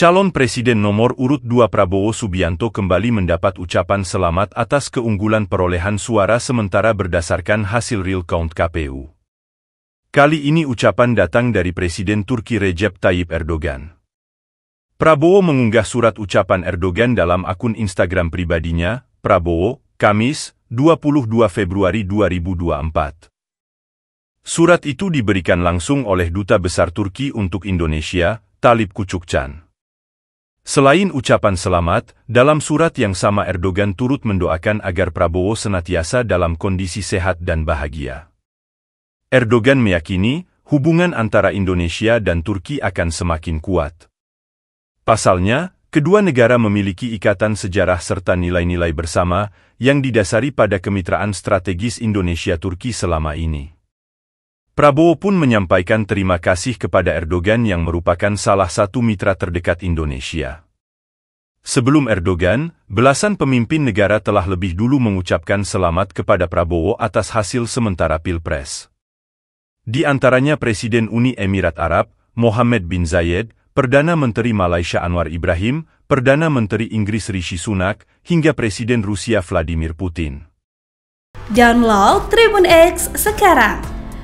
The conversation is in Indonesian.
Calon Presiden nomor urut 2 Prabowo Subianto kembali mendapat ucapan selamat atas keunggulan perolehan suara sementara berdasarkan hasil real count KPU. Kali ini ucapan datang dari Presiden Turki Recep Tayyip Erdogan. Prabowo mengunggah surat ucapan Erdogan dalam akun Instagram pribadinya, Prabowo, Kamis, 22 Februari 2024. Surat itu diberikan langsung oleh Duta Besar Turki untuk Indonesia, Talib Kucukcan. Selain ucapan selamat, dalam surat yang sama Erdogan turut mendoakan agar Prabowo senantiasa dalam kondisi sehat dan bahagia. Erdogan meyakini hubungan antara Indonesia dan Turki akan semakin kuat. Pasalnya, kedua negara memiliki ikatan sejarah serta nilai-nilai bersama yang didasari pada kemitraan strategis Indonesia-Turki selama ini. Prabowo pun menyampaikan terima kasih kepada Erdogan yang merupakan salah satu mitra terdekat Indonesia. Sebelum Erdogan, belasan pemimpin negara telah lebih dulu mengucapkan selamat kepada Prabowo atas hasil sementara Pilpres. Di antaranya Presiden Uni Emirat Arab, Mohammed bin Zayed, Perdana Menteri Malaysia Anwar Ibrahim, Perdana Menteri Inggris Rishi Sunak, hingga Presiden Rusia Vladimir Putin. Download Tribun X sekarang